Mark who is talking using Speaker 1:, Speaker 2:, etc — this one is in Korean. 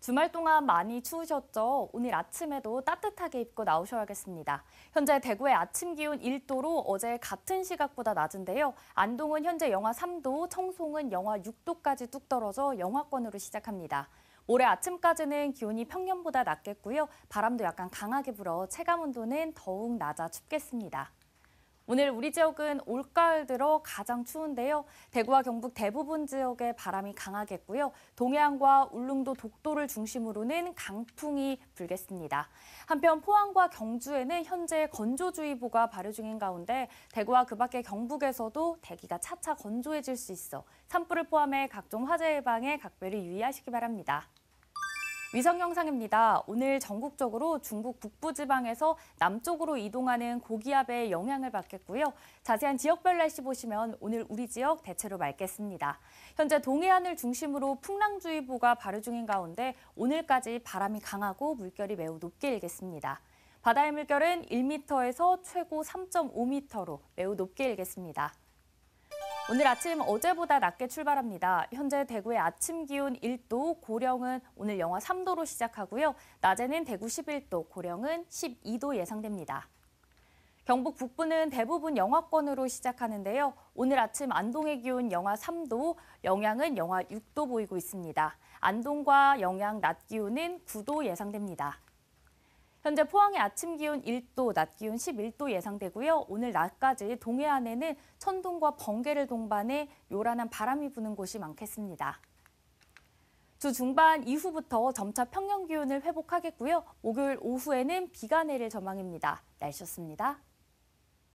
Speaker 1: 주말 동안 많이 추우셨죠? 오늘 아침에도 따뜻하게 입고 나오셔야겠습니다. 현재 대구의 아침 기온 1도로 어제 같은 시각보다 낮은데요. 안동은 현재 영하 3도, 청송은 영하 6도까지 뚝 떨어져 영하권으로 시작합니다. 올해 아침까지는 기온이 평년보다 낮겠고요. 바람도 약간 강하게 불어 체감 온도는 더욱 낮아 춥겠습니다. 오늘 우리 지역은 올가을 들어 가장 추운데요. 대구와 경북 대부분 지역에 바람이 강하겠고요. 동해안과 울릉도 독도를 중심으로는 강풍이 불겠습니다. 한편 포항과 경주에는 현재 건조주의보가 발효 중인 가운데 대구와 그 밖의 경북에서도 대기가 차차 건조해질 수 있어 산불을 포함해 각종 화재 예방에 각별히 유의하시기 바랍니다. 위성 영상입니다. 오늘 전국적으로 중국 북부 지방에서 남쪽으로 이동하는 고기압의 영향을 받겠고요. 자세한 지역별 날씨 보시면 오늘 우리 지역 대체로 맑겠습니다. 현재 동해안을 중심으로 풍랑주의보가 발효 중인 가운데 오늘까지 바람이 강하고 물결이 매우 높게 일겠습니다. 바다의 물결은 1m에서 최고 3.5m로 매우 높게 일겠습니다. 오늘 아침 어제보다 낮게 출발합니다. 현재 대구의 아침 기온 1도, 고령은 오늘 영하 3도로 시작하고요. 낮에는 대구 11도, 고령은 12도 예상됩니다. 경북 북부는 대부분 영하권으로 시작하는데요. 오늘 아침 안동의 기온 영하 3도, 영양은 영하 6도 보이고 있습니다. 안동과 영양 낮 기온은 9도 예상됩니다. 현재 포항의 아침 기온 1도, 낮 기온 11도 예상되고요. 오늘 낮까지 동해안에는 천둥과 번개를 동반해 요란한 바람이 부는 곳이 많겠습니다. 주 중반 이후부터 점차 평년 기온을 회복하겠고요. 목요일 오후에는 비가 내릴 전망입니다. 날씨였습니다.